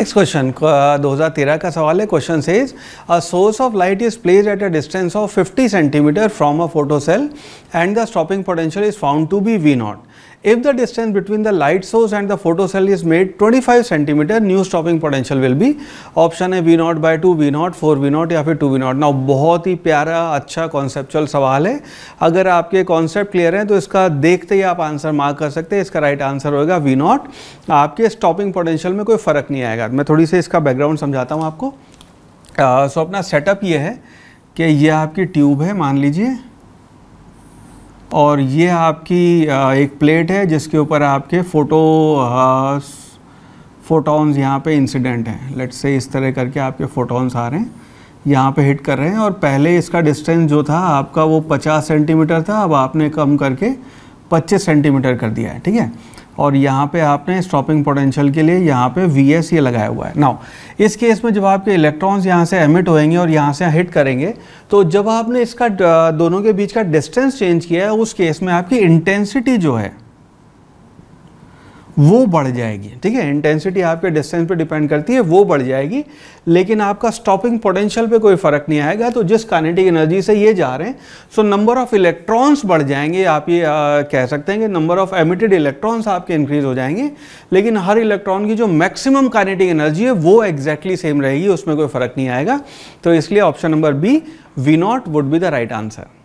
Next question, uh, 2013 ka question says, a source of light is placed at a distance of 50 centimeter from a photocell and the stopping potential is found to be V0. If the distance between the light source and the photocell is made 25 centimeter, new stopping potential will be option है V naught by two V naught four V naught या फिर to V not ना बहुत ही प्यारा अच्छा conceptual सवाल है अगर आपके कॉन्सेप्ट क्लियर हैं तो इसका देखते ही आप आंसर मार्क कर सकते हैं इसका राइट आंसर होगा वी नॉट आपके स्टॉपिंग पोटेंशियल में कोई फ़र्क नहीं आएगा मैं थोड़ी सी इसका बैकग्राउंड समझाता हूँ आपको सो so, अपना सेटअप ये है कि यह आपकी ट्यूब है मान लीजिए और ये आपकी एक प्लेट है जिसके ऊपर आपके फ़ोटो फ़ोटॉन्स यहाँ पे इंसिडेंट हैं लेट्स से इस तरह करके आपके फ़ोटॉन्स आ रहे हैं यहाँ पे हिट कर रहे हैं और पहले इसका डिस्टेंस जो था आपका वो 50 सेंटीमीटर था अब आपने कम करके 25 सेंटीमीटर कर दिया है ठीक है और यहाँ पे आपने स्टॉपिंग पोटेंशियल के लिए यहाँ पे वी एस ये लगाया हुआ है नाउ इस केस में जब आपके इलेक्ट्रॉन्स यहाँ से एमिट होएंगे और यहाँ से हिट करेंगे तो जब आपने इसका दोनों के बीच का डिस्टेंस चेंज किया है उस केस में आपकी इंटेंसिटी जो है वो बढ़ जाएगी ठीक है इंटेंसिटी आपके डिस्टेंस पे डिपेंड करती है वो बढ़ जाएगी लेकिन आपका स्टॉपिंग पोटेंशियल पे कोई फर्क नहीं आएगा तो जिस काइनेटिक एनर्जी से ये जा रहे हैं सो नंबर ऑफ इलेक्ट्रॉन्स बढ़ जाएंगे आप ये आ, कह सकते हैं कि नंबर ऑफ एमिटेड इलेक्ट्रॉन्स आपके इंक्रीज हो जाएंगे लेकिन हर इलेक्ट्रॉन की जो मैक्सिमम काइनेटिक एनर्जी है वो एग्जैक्टली exactly सेम रहेगी उसमें कोई फर्क नहीं आएगा तो इसलिए option number B V naught would be the right answer